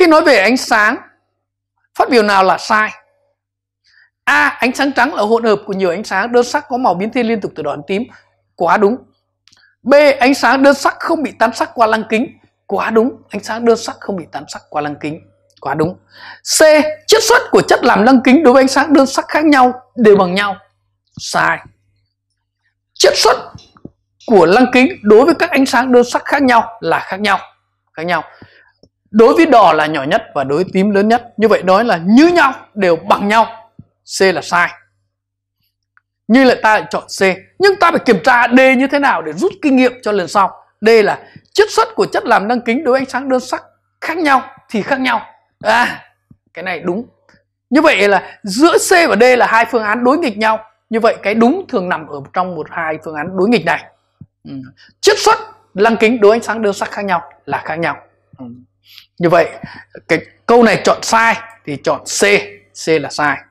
khi nói về ánh sáng phát biểu nào là sai a à, ánh sáng trắng là hỗn hợp của nhiều ánh sáng đơn sắc có màu biến thiên liên tục từ đỏ đến tím quá đúng b ánh sáng đơn sắc không bị tán sắc qua lăng kính quá đúng ánh sáng đơn sắc không bị tán sắc qua lăng kính quá đúng c chiết xuất của chất làm lăng kính đối với ánh sáng đơn sắc khác nhau đều bằng nhau sai chiết xuất của lăng kính đối với các ánh sáng đơn sắc khác nhau là khác nhau khác nhau đối với đỏ là nhỏ nhất và đối với tím lớn nhất như vậy nói là như nhau đều bằng nhau C là sai như là ta lại chọn C nhưng ta phải kiểm tra D như thế nào để rút kinh nghiệm cho lần sau D là chiết xuất của chất làm năng kính đối với ánh sáng đơn sắc khác nhau thì khác nhau à cái này đúng như vậy là giữa C và D là hai phương án đối nghịch nhau như vậy cái đúng thường nằm ở trong một hai phương án đối nghịch này ừ. chiết xuất lăng kính đối ánh sáng đơn sắc khác nhau là khác nhau ừ như vậy cái câu này chọn sai thì chọn C C là sai